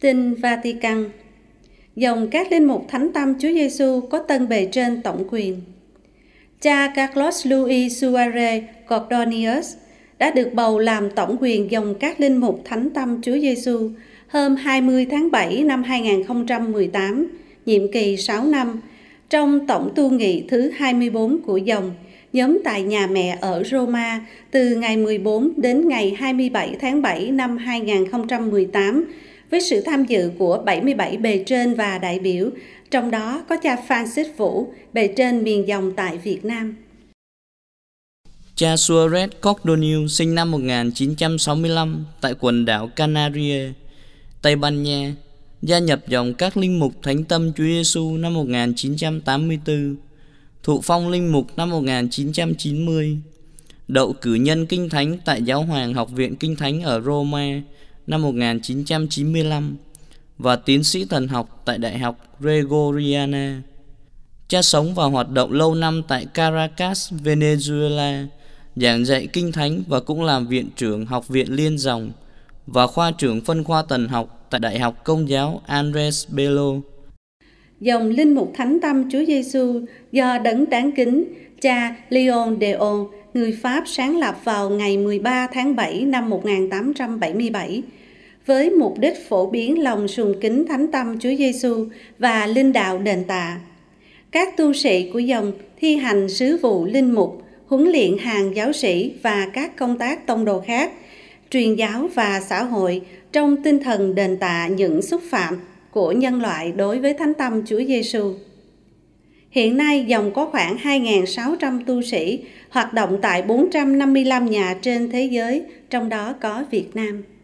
Tin Vatican Dòng các linh mục thánh tâm Chúa Giêsu có tân bề trên tổng quyền. Cha Carlos Luis Suarez Cordonius đã được bầu làm tổng quyền dòng các linh mục thánh tâm Chúa Giêsu hôm 20 tháng 7 năm 2018, nhiệm kỳ 6 năm, trong tổng tu nghị thứ 24 của dòng, nhóm tại nhà mẹ ở Roma từ ngày 14 đến ngày 27 tháng 7 năm 2018 với sự tham dự của 77 bề trên và đại biểu, trong đó có cha Francis Vũ, bề trên miền dòng tại Việt Nam. Cha Suarez Cordoniu sinh năm 1965 tại quần đảo Canaria, Tây Ban Nha, gia nhập dòng các linh mục Thánh Tâm Chúa Giêsu năm 1984, thụ phong linh mục năm 1990, đậu cử nhân kinh thánh tại Giáo hoàng Học viện Kinh thánh ở Roma năm 1995 và tiến sĩ thần học tại Đại học Gregoriana. Cha sống và hoạt động lâu năm tại Caracas, Venezuela, giảng dạy kinh thánh và cũng làm viện trưởng học viện Liên Dòng và khoa trưởng phân khoa thần học tại Đại học Công giáo Andres Belo. Dòng linh mục thánh tâm Chúa Giêsu do đấng đáng kính cha Leon Deo người Pháp sáng lập vào ngày 13 tháng 7 năm 1877 với mục đích phổ biến lòng sùng kính thánh tâm Chúa Giêsu và linh đạo đền tạ. Các tu sĩ của dòng thi hành sứ vụ linh mục, huấn luyện hàng giáo sĩ và các công tác tông đồ khác, truyền giáo và xã hội trong tinh thần đền tạ những xúc phạm của nhân loại đối với thánh tâm Chúa Giêsu. Hiện nay, dòng có khoảng 2.600 tu sĩ hoạt động tại 455 nhà trên thế giới, trong đó có Việt Nam.